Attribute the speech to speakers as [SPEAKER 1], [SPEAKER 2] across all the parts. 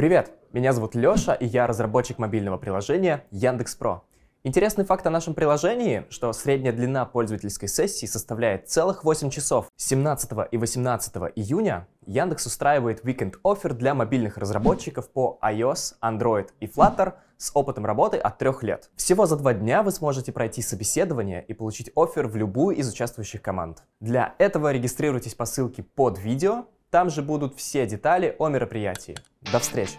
[SPEAKER 1] Привет, меня зовут Лёша, и я разработчик мобильного приложения Яндекс.Про. Интересный факт о нашем приложении, что средняя длина пользовательской сессии составляет целых 8 часов. 17 и 18 июня Яндекс устраивает Weekend оффер для мобильных разработчиков по iOS, Android и Flutter с опытом работы от трех лет. Всего за два дня вы сможете пройти собеседование и получить офер в любую из участвующих команд. Для этого регистрируйтесь по ссылке под видео там же будут все детали о мероприятии. До встречи!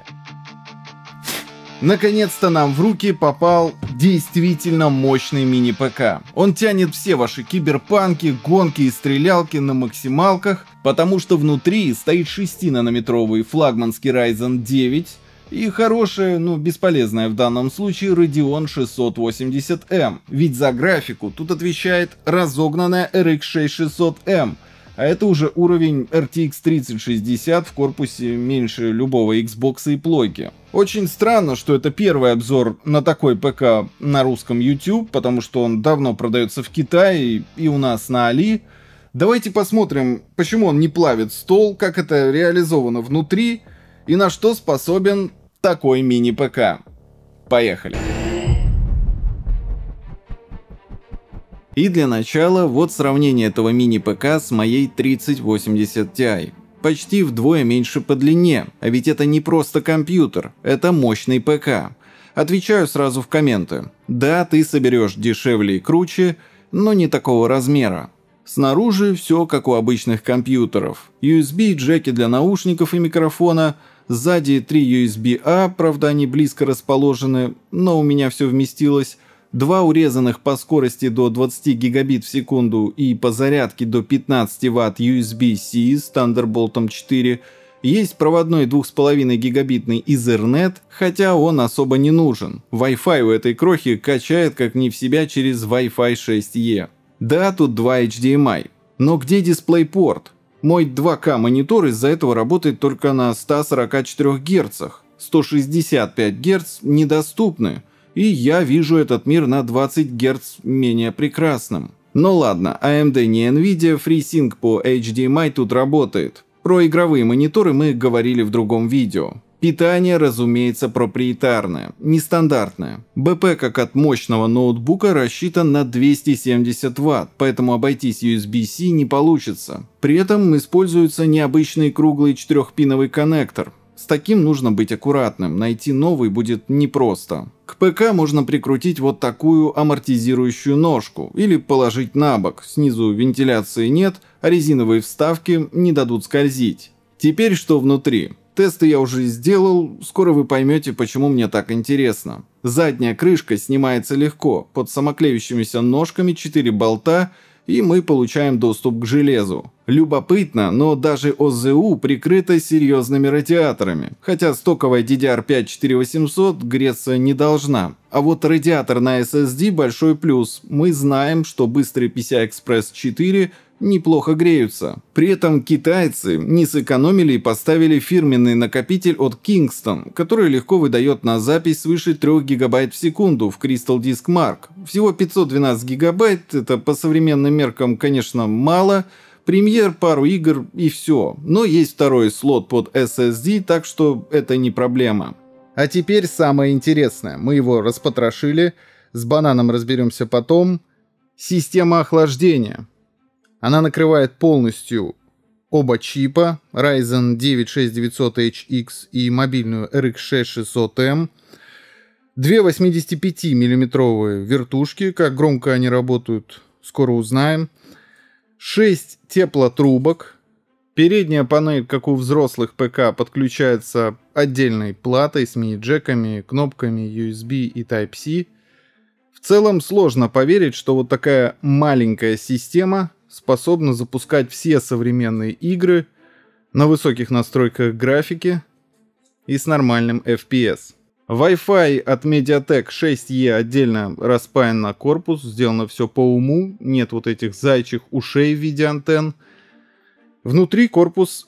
[SPEAKER 1] Наконец-то нам в руки попал действительно мощный мини-ПК. Он тянет все ваши киберпанки, гонки и стрелялки на максималках, потому что внутри стоит 6-нанометровый флагманский Ryzen 9 и хорошая, ну бесполезная в данном случае Radeon 680M, эм. ведь за графику тут отвечает разогнанная RX 6600M, а это уже уровень RTX 3060 в корпусе меньше любого Xbox и плойки. Очень странно, что это первый обзор на такой ПК на русском YouTube, потому что он давно продается в Китае и у нас на Али. Давайте посмотрим, почему он не плавит стол, как это реализовано внутри и на что способен такой мини-ПК. Поехали! Поехали! И для начала вот сравнение этого мини-ПК с моей 3080 Ti. Почти вдвое меньше по длине, а ведь это не просто компьютер, это мощный ПК. Отвечаю сразу в комменты. Да, ты соберешь дешевле и круче, но не такого размера. Снаружи все как у обычных компьютеров. USB, джеки для наушников и микрофона, сзади 3 USB-A, а, правда они близко расположены, но у меня все вместилось, Два урезанных по скорости до 20 гигабит в секунду и по зарядке до 15 ватт USB-C с Thunderbolt 4 есть проводной 2,5 гигабитный Ethernet, хотя он особо не нужен. Wi-Fi у этой крохи качает как не в себя через Wi-Fi 6E. Да, тут два HDMI. Эм Но где DisplayPort? Мой 2К монитор из-за этого работает только на 144 Гц. 165 Гц недоступны и я вижу этот мир на 20 Гц менее прекрасным. Но ну ладно, AMD а не Nvidia, FreeSync по HDMI тут работает. Про игровые мониторы мы говорили в другом видео. Питание, разумеется, проприетарное, нестандартное. БП, как от мощного ноутбука, рассчитан на 270 Вт, поэтому обойтись USB-C не получится. При этом используется необычный круглый четырехпиновый коннектор, с таким нужно быть аккуратным, найти новый будет непросто. К ПК можно прикрутить вот такую амортизирующую ножку или положить на бок, снизу вентиляции нет, а резиновые вставки не дадут скользить. Теперь что внутри? Тесты я уже сделал, скоро вы поймете, почему мне так интересно. Задняя крышка снимается легко, под самоклеющимися ножками 4 болта и мы получаем доступ к железу. Любопытно, но даже ОЗУ прикрыта серьезными радиаторами, хотя стоковая DDR5-4800 греться не должна. А вот радиатор на SSD большой плюс. Мы знаем, что быстрый PCI Express 4 неплохо греются. При этом китайцы не сэкономили и поставили фирменный накопитель от Kingston, который легко выдает на запись свыше 3 гигабайт в секунду в Crystal Disk Mark. Всего 512 гигабайт, это по современным меркам, конечно, мало, премьер, пару игр и все. Но есть второй слот под SSD, так что это не проблема. А теперь самое интересное. Мы его распотрошили, с бананом разберемся потом. Система охлаждения. Она накрывает полностью оба чипа Ryzen 9 6900HX и мобильную RX 6600M. Две 85-миллиметровые вертушки, как громко они работают, скоро узнаем. 6 теплотрубок. Передняя панель, как у взрослых ПК, подключается отдельной платой с мини-джеками, кнопками USB и Type-C. В целом сложно поверить, что вот такая маленькая система способна запускать все современные игры на высоких настройках графики и с нормальным FPS. Wi-Fi от Mediatek 6E отдельно распаян на корпус, сделано все по уму, нет вот этих зайчих ушей в виде антенн. Внутри корпус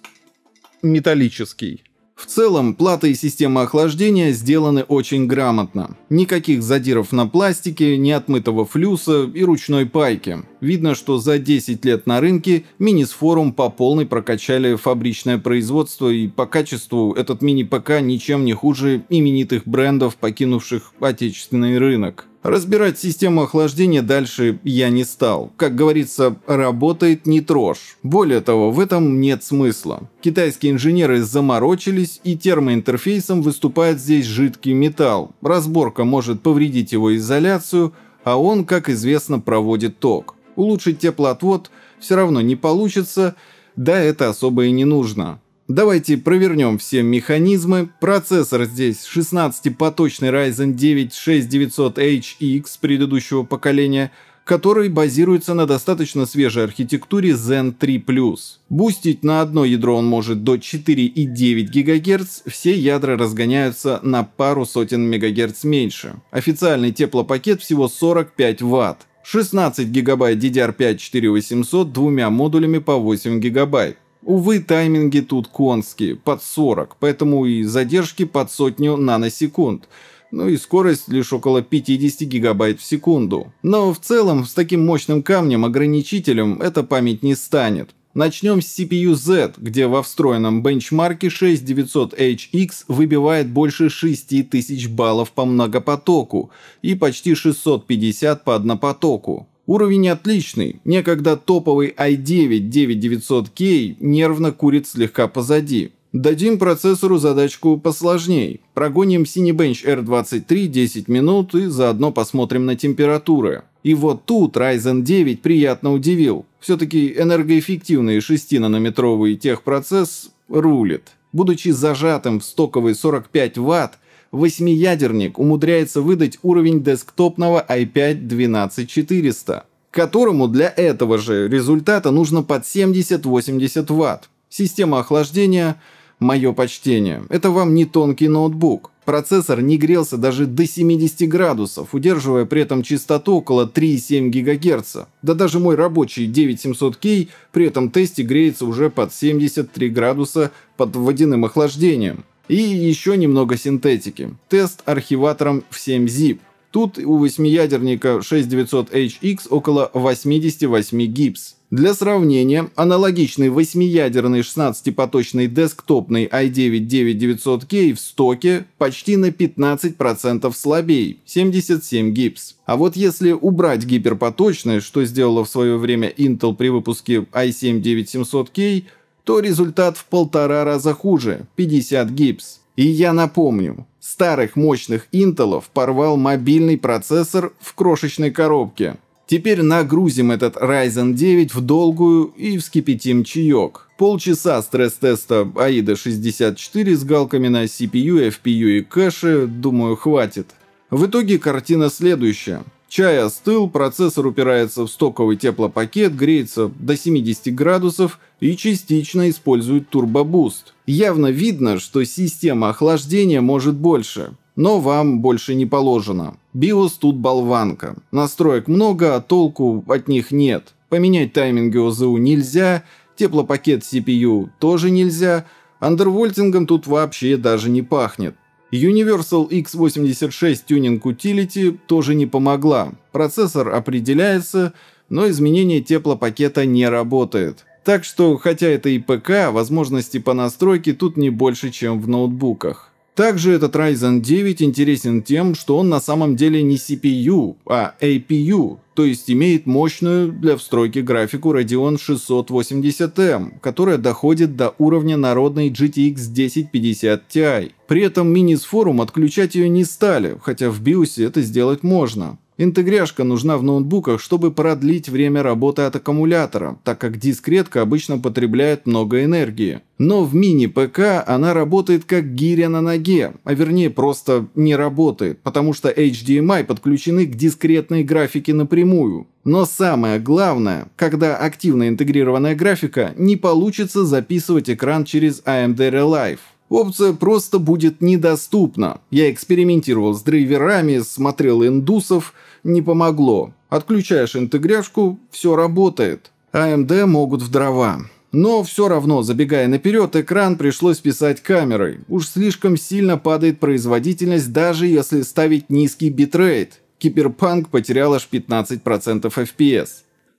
[SPEAKER 1] металлический. В целом, плата и система охлаждения сделаны очень грамотно. Никаких задиров на пластике, не отмытого флюса и ручной пайки. Видно, что за 10 лет на рынке мини-сфорум по полной прокачали фабричное производство и по качеству этот мини-ПК ничем не хуже именитых брендов, покинувших отечественный рынок. Разбирать систему охлаждения дальше я не стал. Как говорится, работает не трожь. Более того, в этом нет смысла. Китайские инженеры заморочились, и термоинтерфейсом выступает здесь жидкий металл. Разборка может повредить его изоляцию, а он, как известно, проводит ток. Улучшить теплоотвод все равно не получится, да это особо и не нужно. Давайте провернем все механизмы. Процессор здесь 16-поточный Ryzen 9 6900HX предыдущего поколения, который базируется на достаточно свежей архитектуре Zen 3+. Бустить на одно ядро он может до 4,9 ГГц, все ядра разгоняются на пару сотен МГц меньше. Официальный теплопакет всего 45 Вт. 16 ГБ DDR5 4800 двумя модулями по 8 ГБ. Увы, тайминги тут конские, под 40, поэтому и задержки под сотню наносекунд. Ну и скорость лишь около 50 гигабайт в секунду. Но в целом с таким мощным камнем-ограничителем эта память не станет. Начнем с CPU Z, где во встроенном бенчмарке 6900HX выбивает больше 6000 баллов по многопотоку и почти 650 по однопотоку. Уровень отличный, некогда топовый i9-9900K нервно курит слегка позади. Дадим процессору задачку посложней. Прогоним Cinebench R23 10 минут и заодно посмотрим на температуры. И вот тут Ryzen 9 приятно удивил. Все-таки энергоэффективный 6-нанометровый техпроцесс рулит. Будучи зажатым в стоковый 45 Вт, восьмиядерник умудряется выдать уровень десктопного i5-12400, которому для этого же результата нужно под 70-80 Вт. Система охлаждения – мое почтение. Это вам не тонкий ноутбук. Процессор не грелся даже до 70 градусов, удерживая при этом частоту около 3,7 ГГц. Да даже мой рабочий 9700K при этом тесте греется уже под 73 градуса под водяным охлаждением. И еще немного синтетики. Тест архиватором в 7-zip. Тут у восьмиядерника 6900HX около 88 гипс. Для сравнения, аналогичный восьмиядерный 16-поточный десктопный i9-9900K в стоке почти на 15% слабей, 77 гипс. А вот если убрать гиперпоточный, что сделала в свое время Intel при выпуске i7-9700K, то результат в полтора раза хуже – 50 гипс. И я напомню, старых мощных интелов порвал мобильный процессор в крошечной коробке. Теперь нагрузим этот Ryzen 9 в долгую и вскипятим чаек. Полчаса стресс-теста AIDA 64 с галками на CPU, FPU и кэше, думаю, хватит. В итоге картина следующая. Чай остыл, процессор упирается в стоковый теплопакет, греется до 70 градусов и частично использует турбобуст. Явно видно, что система охлаждения может больше, но вам больше не положено. BIOS тут болванка. Настроек много, а толку от них нет. Поменять тайминги ОЗУ нельзя, теплопакет CPU тоже нельзя, андервольтингом тут вообще даже не пахнет. Universal X86 Tuning Utility тоже не помогла. Процессор определяется, но изменение теплопакета не работает. Так что, хотя это и ПК, возможности по настройке тут не больше, чем в ноутбуках. Также этот Ryzen 9 интересен тем, что он на самом деле не CPU, а APU, то есть имеет мощную для встройки графику Radeon 680M, которая доходит до уровня народной GTX 1050 Ti. При этом мини с форум отключать ее не стали, хотя в BIOS это сделать можно. Интегряшка нужна в ноутбуках, чтобы продлить время работы от аккумулятора, так как дискретка обычно потребляет много энергии. Но в мини-ПК она работает как гиря на ноге, а вернее просто не работает, потому что HDMI эм подключены к дискретной графике напрямую. Но самое главное, когда активно интегрированная графика, не получится записывать экран через AMD Relive. Опция просто будет недоступна. Я экспериментировал с драйверами, смотрел индусов, не помогло. Отключаешь интегряшку, все работает. AMD а могут в дрова. Но все равно, забегая наперед, экран пришлось писать камерой. Уж слишком сильно падает производительность, даже если ставить низкий битрейт. Киберпанк потерял аж 15% FPS.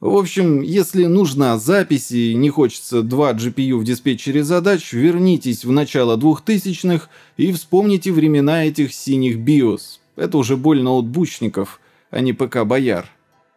[SPEAKER 1] В общем, если нужна запись и не хочется два GPU в диспетчере задач, вернитесь в начало 2000-х и вспомните времена этих синих BIOS. Это уже боль ноутбучников, а не ПК-бояр.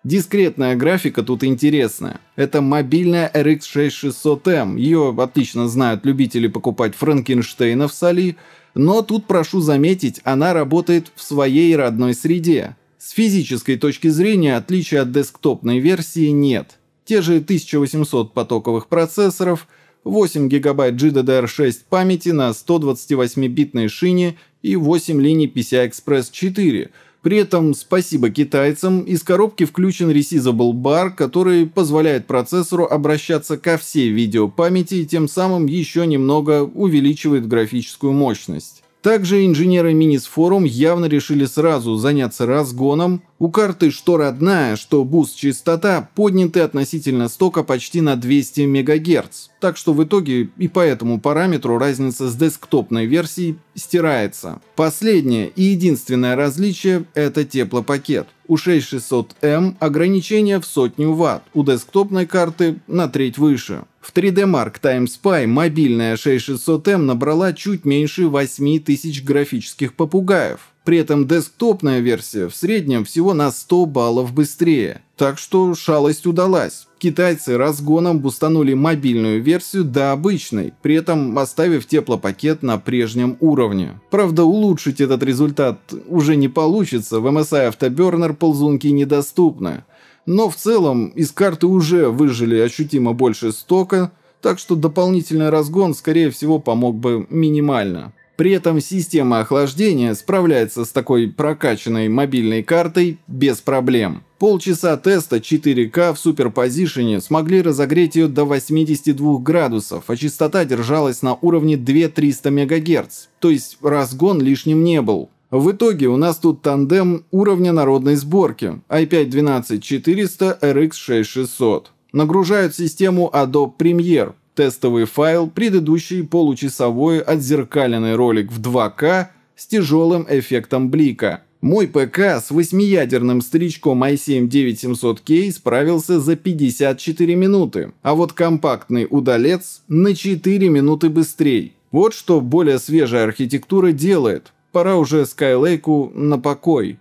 [SPEAKER 1] Дискретная графика тут интересная. Это мобильная RX 6600M, ее отлично знают любители покупать Франкенштейна в соли, но тут прошу заметить, она работает в своей родной среде. С физической точки зрения отличия от десктопной версии нет. Те же 1800 потоковых процессоров, 8 ГБ GDDR6 памяти на 128-битной шине и 8 линий PCI-Express 4. При этом, спасибо китайцам, из коробки включен Resizable Bar, который позволяет процессору обращаться ко всей видеопамяти и тем самым еще немного увеличивает графическую мощность. Также инженеры Минисфорум явно решили сразу заняться разгоном. У карты что родная, что буст частота подняты относительно стока почти на 200 МГц. Так что в итоге и по этому параметру разница с десктопной версией стирается. Последнее и единственное различие – это теплопакет. У 6600M эм ограничение в сотню ватт, у десктопной карты на треть выше. В 3D Mark Time Spy мобильная 6600M эм набрала чуть меньше 8000 графических попугаев. При этом десктопная версия в среднем всего на 100 баллов быстрее. Так что шалость удалась. Китайцы разгоном бустанули мобильную версию до обычной, при этом оставив теплопакет на прежнем уровне. Правда, улучшить этот результат уже не получится, в MSI Afterburner ползунки недоступны. Но в целом из карты уже выжили ощутимо больше стока, так что дополнительный разгон, скорее всего, помог бы минимально. При этом система охлаждения справляется с такой прокачанной мобильной картой без проблем. Полчаса теста 4К в суперпозишене смогли разогреть ее до 82 градусов, а частота держалась на уровне 2300 МГц, то есть разгон лишним не был. В итоге у нас тут тандем уровня народной сборки i5-12400 RX6600. Нагружают систему Adobe Premiere, тестовый файл, предыдущий получасовой отзеркаленный ролик в 2К с тяжелым эффектом блика. Мой ПК с восьмиядерным стричком i7-9700K справился за 54 минуты, а вот компактный удалец на 4 минуты быстрее. Вот что более свежая архитектура делает пора уже Скайлейку на покой.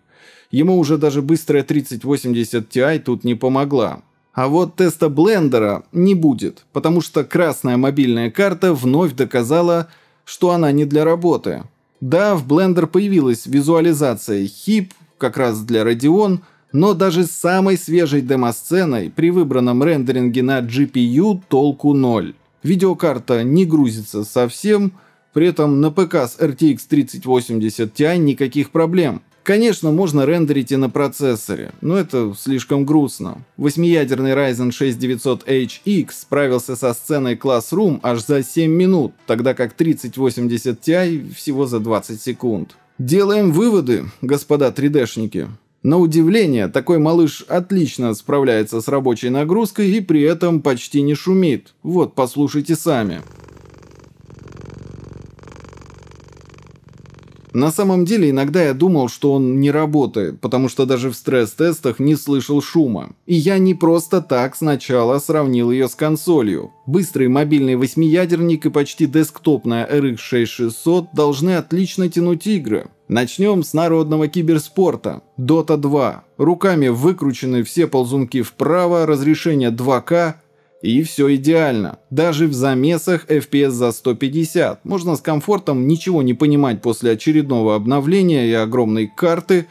[SPEAKER 1] Ему уже даже быстрая 3080 Ti тут не помогла. А вот теста блендера не будет, потому что красная мобильная карта вновь доказала, что она не для работы. Да, в Blender появилась визуализация HIP, как раз для Radeon, но даже с самой свежей демосценой при выбранном рендеринге на GPU толку ноль. Видеокарта не грузится совсем, при этом на ПК с RTX 3080 Ti никаких проблем. Конечно, можно рендерить и на процессоре, но это слишком грустно. Восьмиядерный Ryzen 6 900HX справился со сценой Classroom аж за 7 минут, тогда как 3080 Ti всего за 20 секунд. Делаем выводы, господа 3D-шники. На удивление, такой малыш отлично справляется с рабочей нагрузкой и при этом почти не шумит. Вот, послушайте сами. На самом деле, иногда я думал, что он не работает, потому что даже в стресс-тестах не слышал шума. И я не просто так сначала сравнил ее с консолью. Быстрый мобильный восьмиядерник и почти десктопная RX 6600 должны отлично тянуть игры. Начнем с народного киберспорта. Dota 2. Руками выкручены все ползунки вправо, разрешение 2К, и все идеально. Даже в замесах FPS за 150 можно с комфортом ничего не понимать после очередного обновления и огромной карты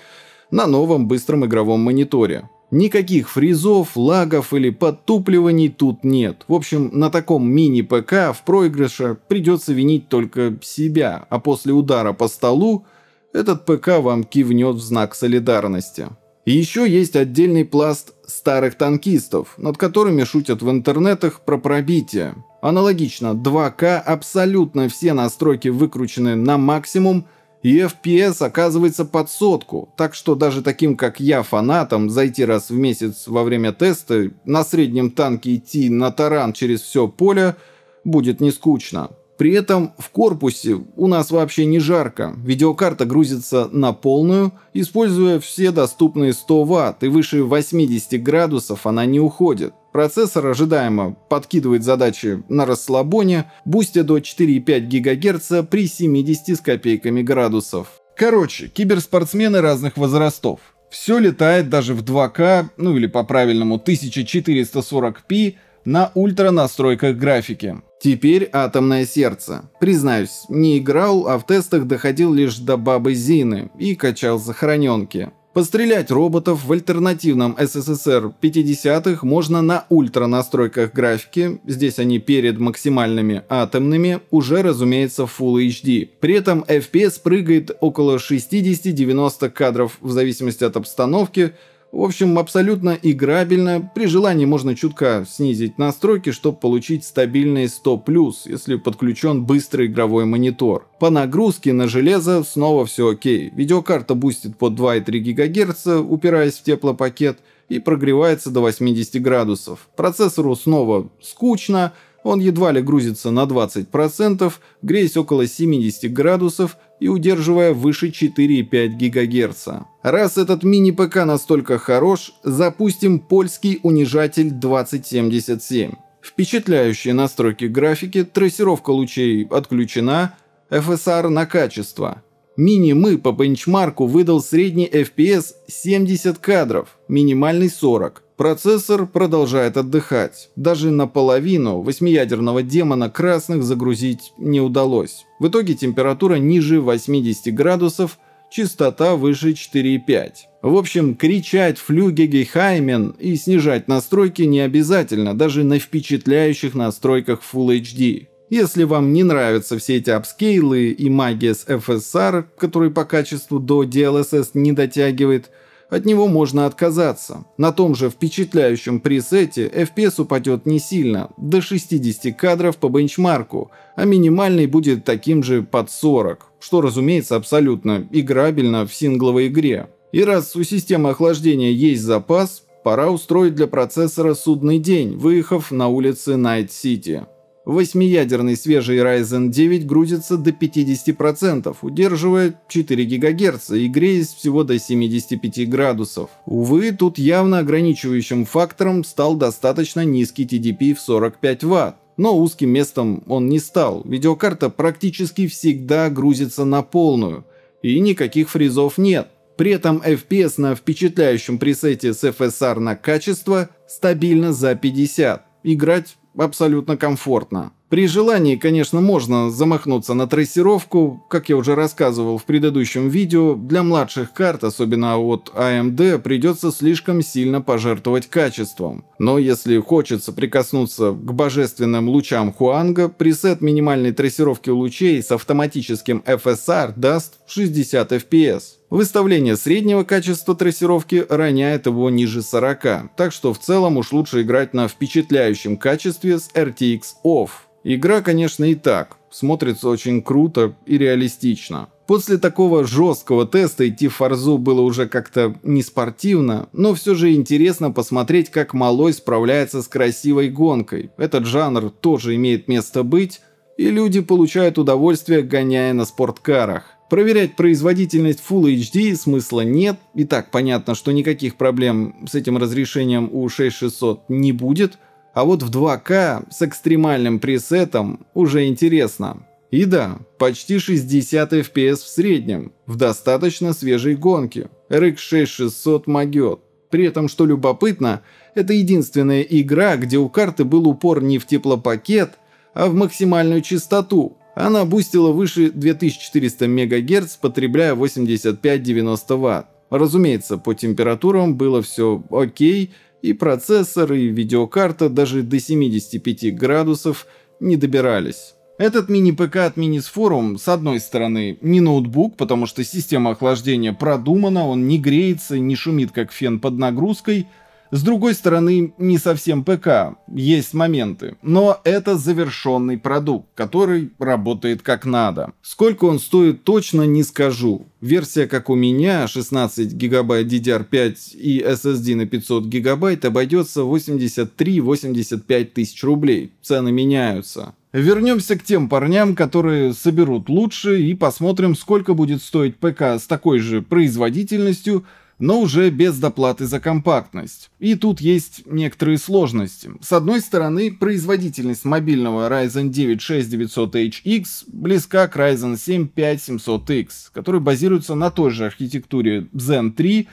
[SPEAKER 1] на новом быстром игровом мониторе. Никаких фризов, лагов или подтупливаний тут нет. В общем, на таком мини-ПК в проигрыше придется винить только себя, а после удара по столу этот ПК вам кивнет в знак солидарности. И еще есть отдельный пласт старых танкистов, над которыми шутят в интернетах про пробитие. Аналогично 2К абсолютно все настройки выкручены на максимум, и FPS оказывается под сотку, так что даже таким, как я, фанатам, зайти раз в месяц во время теста, на среднем танке идти на таран через все поле, будет не скучно. При этом в корпусе у нас вообще не жарко. Видеокарта грузится на полную, используя все доступные 100 Вт, и выше 80 градусов она не уходит. Процессор ожидаемо подкидывает задачи на расслабоне, бустя до 4,5 ГГц при 70 с копейками градусов. Короче, киберспортсмены разных возрастов. Все летает даже в 2К, ну или по-правильному 1440p, на ультра настройках графики. Теперь атомное сердце. Признаюсь, не играл, а в тестах доходил лишь до бабы Зины и качал захороненки. Пострелять роботов в альтернативном СССР 50-х можно на ультра настройках графики, здесь они перед максимальными атомными, уже разумеется в Full HD. При этом FPS прыгает около 60-90 кадров в зависимости от обстановки, в общем, абсолютно играбельно. При желании можно чутка снизить настройки, чтобы получить стабильные 100+, если подключен быстрый игровой монитор. По нагрузке на железо снова все окей. Видеокарта бустит по 2,3 ГГц, упираясь в теплопакет, и прогревается до 80 градусов. Процессору снова скучно, он едва ли грузится на 20%, греясь около 70 градусов и удерживая выше 4,5 ГГц. Раз этот мини-ПК настолько хорош, запустим польский унижатель 2077. Впечатляющие настройки графики, трассировка лучей отключена, FSR на качество – Мини-мы по бенчмарку выдал средний FPS 70 кадров, минимальный 40. Процессор продолжает отдыхать. Даже наполовину восьмиядерного демона красных загрузить не удалось. В итоге температура ниже 80 градусов, частота выше 4,5. В общем, кричать «флюге гейхаймен» и снижать настройки не обязательно, даже на впечатляющих настройках Full HD. Если вам не нравятся все эти апскейлы и магия с FSR, который по качеству до DLSS не дотягивает, от него можно отказаться. На том же впечатляющем пресете FPS упадет не сильно, до 60 кадров по бенчмарку, а минимальный будет таким же под 40, что разумеется абсолютно играбельно в сингловой игре. И раз у системы охлаждения есть запас, пора устроить для процессора судный день, выехав на улицы Найт-Сити. Восьмиядерный свежий Ryzen 9 грузится до 50%, удерживая 4 ГГц и греясь всего до 75 градусов. Увы, тут явно ограничивающим фактором стал достаточно низкий TDP в 45 Вт. Но узким местом он не стал, видеокарта практически всегда грузится на полную. И никаких фризов нет. При этом FPS на впечатляющем пресете с FSR на качество стабильно за 50. Играть абсолютно комфортно. При желании, конечно, можно замахнуться на трассировку, как я уже рассказывал в предыдущем видео, для младших карт, особенно от AMD, а придется слишком сильно пожертвовать качеством. Но если хочется прикоснуться к божественным лучам Хуанга, пресет минимальной трассировки лучей с автоматическим FSR даст 60 FPS. Выставление среднего качества трассировки роняет его ниже 40, так что в целом уж лучше играть на впечатляющем качестве с RTX OFF. Игра, конечно, и так смотрится очень круто и реалистично. После такого жесткого теста идти в Фарзу было уже как-то не спортивно, но все же интересно посмотреть, как Малой справляется с красивой гонкой. Этот жанр тоже имеет место быть, и люди получают удовольствие, гоняя на спорткарах. Проверять производительность Full HD смысла нет. И так понятно, что никаких проблем с этим разрешением у 6600 не будет. А вот в 2К с экстремальным пресетом уже интересно. И да, почти 60 FPS в среднем, в достаточно свежей гонке. RX 6600 могет. При этом, что любопытно, это единственная игра, где у карты был упор не в теплопакет, а в максимальную частоту, она бустила выше 2400 МГц, потребляя 85-90 Вт. Разумеется, по температурам было все окей, и процессор, и видеокарта даже до 75 градусов не добирались. Этот мини-ПК от МиниСФорум с одной стороны, не ноутбук, потому что система охлаждения продумана, он не греется, не шумит как фен под нагрузкой, с другой стороны, не совсем ПК, есть моменты, но это завершенный продукт, который работает как надо. Сколько он стоит, точно не скажу. Версия, как у меня, 16 гигабайт DDR5 и SSD на 500 гигабайт обойдется 83-85 тысяч рублей. Цены меняются. Вернемся к тем парням, которые соберут лучше и посмотрим, сколько будет стоить ПК с такой же производительностью, но уже без доплаты за компактность. И тут есть некоторые сложности. С одной стороны, производительность мобильного Ryzen 9 6900HX близка к Ryzen 7 5700X, который базируется на той же архитектуре Zen 3,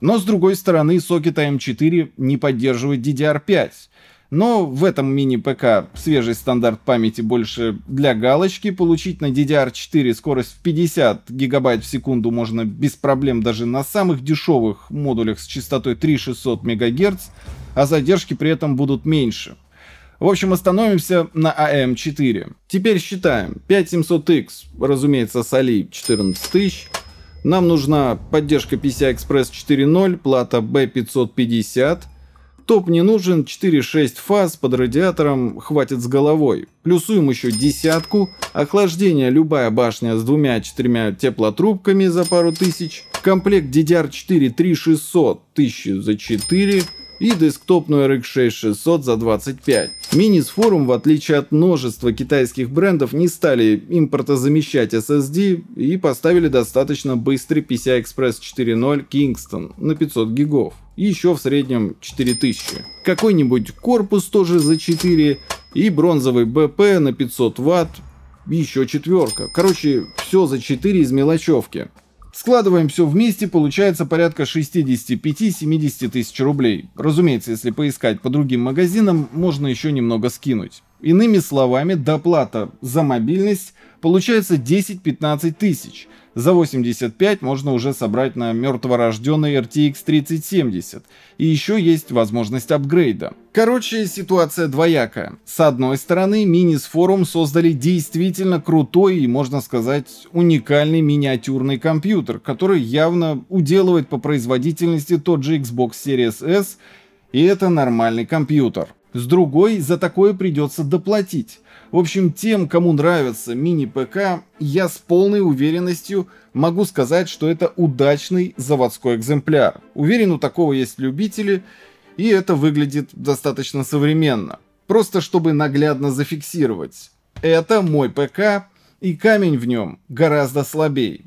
[SPEAKER 1] но с другой стороны сокета M4 не поддерживает DDR5. Но в этом мини-ПК свежий стандарт памяти больше для галочки. Получить на DDR4 скорость в 50 гигабайт в секунду можно без проблем даже на самых дешевых модулях с частотой 3600 МГц, а задержки при этом будут меньше. В общем, остановимся на AM4. А Теперь считаем. 5700X, разумеется, с Али 14 тысяч. Нам нужна поддержка PCI Express 4.0, плата B550. Топ не нужен, 4-6 фаз под радиатором хватит с головой. Плюсуем еще десятку, охлаждение любая башня с двумя-четырьмя теплотрубками за пару тысяч, комплект DDR4 3600 тысячи за 4, и десктопную RX 6600 за 25. Minis Forum, в отличие от множества китайских брендов, не стали импортозамещать SSD и поставили достаточно быстрый PCI-Express 4.0 Kingston на 500 гигов. И еще в среднем 4000. Какой-нибудь корпус тоже за 4 и бронзовый BP на 500 ватт еще четверка. Короче, все за 4 из мелочевки. Складываем все вместе, получается порядка 65-70 тысяч рублей. Разумеется, если поискать по другим магазинам, можно еще немного скинуть. Иными словами, доплата за мобильность получается 10-15 тысяч. За 85 можно уже собрать на мертворожденный RTX 3070. И еще есть возможность апгрейда. Короче, ситуация двоякая. С одной стороны, мини с форум создали действительно крутой и, можно сказать, уникальный миниатюрный компьютер, который явно уделывает по производительности тот же Xbox Series S, и это нормальный компьютер. С другой, за такое придется доплатить. В общем, тем, кому нравится мини-ПК, я с полной уверенностью могу сказать, что это удачный заводской экземпляр. Уверен, у такого есть любители, и это выглядит достаточно современно. Просто чтобы наглядно зафиксировать. Это мой ПК, и камень в нем гораздо слабее.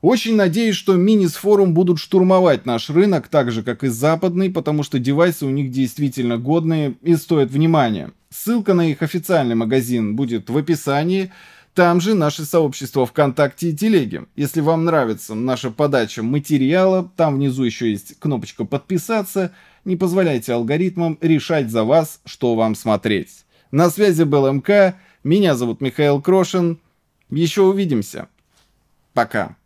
[SPEAKER 1] Очень надеюсь, что мини с форум будут штурмовать наш рынок, так же как и западный, потому что девайсы у них действительно годные и стоят внимания. Ссылка на их официальный магазин будет в описании. Там же наше сообщество ВКонтакте и телеге. Если вам нравится наша подача материала, там внизу еще есть кнопочка «Подписаться». Не позволяйте алгоритмам решать за вас, что вам смотреть. На связи был МК, меня зовут Михаил Крошин. Еще увидимся. Пока.